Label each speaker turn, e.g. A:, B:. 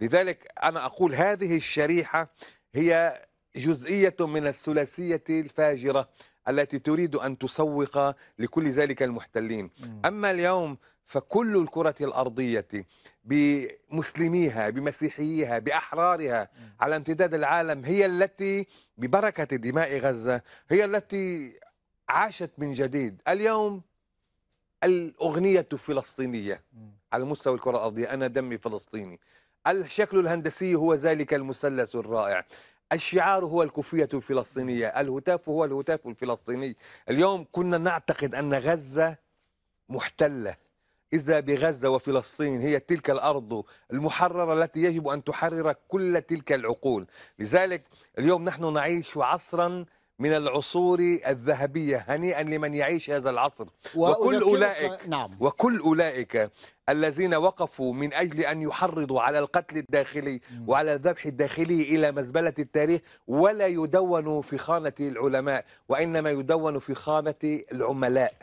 A: لذلك أنا أقول هذه الشريحة هي جزئية من الثلاثية الفاجرة التي تريد أن تسوق لكل ذلك المحتلين أما اليوم فكل الكرة الأرضية بمسلميها بمسيحيها بأحرارها على امتداد العالم هي التي ببركة دماء غزة هي التي عاشت من جديد اليوم الأغنية فلسطينية على مستوى الكرة الأرضية أنا دمي فلسطيني الشكل الهندسي هو ذلك المثلث الرائع الشعار هو الكوفية الفلسطينية الهتاف هو الهتاف الفلسطيني اليوم كنا نعتقد أن غزة محتلة إذا بغزة وفلسطين هي تلك الأرض المحررة التي يجب أن تحرر كل تلك العقول لذلك اليوم نحن نعيش عصرا من العصور الذهبية هنيئا لمن يعيش هذا العصر وكل أولئك نعم. وكل أولئك الذين وقفوا من أجل أن يحرضوا على القتل الداخلي وعلى الذبح الداخلي إلى مزبلة التاريخ ولا يدون في خانة العلماء وإنما يدون في خانة العملاء